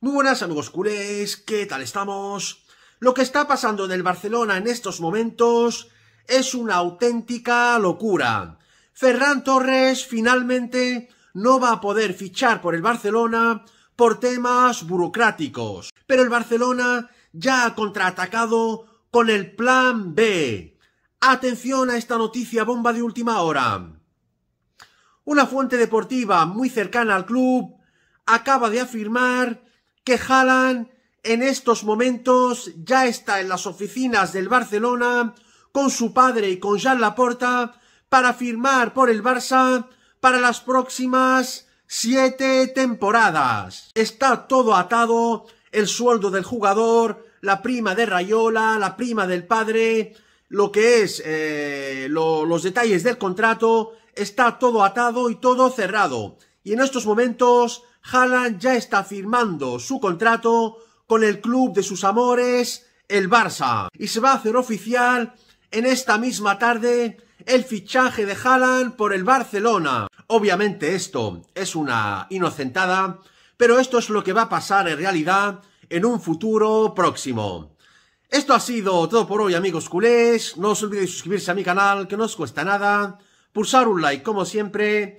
Muy buenas amigos culés, ¿qué tal estamos? Lo que está pasando en el Barcelona en estos momentos es una auténtica locura. Ferran Torres finalmente no va a poder fichar por el Barcelona por temas burocráticos. Pero el Barcelona ya ha contraatacado con el plan B. Atención a esta noticia bomba de última hora. Una fuente deportiva muy cercana al club acaba de afirmar que Haaland en estos momentos ya está en las oficinas del Barcelona con su padre y con Jean Laporta para firmar por el Barça para las próximas siete temporadas. Está todo atado, el sueldo del jugador, la prima de Rayola, la prima del padre, lo que es eh, los detalles del contrato, está todo atado y todo cerrado y en estos momentos Haaland ya está firmando su contrato con el club de sus amores, el Barça. Y se va a hacer oficial en esta misma tarde el fichaje de Haaland por el Barcelona. Obviamente esto es una inocentada, pero esto es lo que va a pasar en realidad en un futuro próximo. Esto ha sido todo por hoy amigos culés, no os olvidéis suscribirse a mi canal que no os cuesta nada, pulsar un like como siempre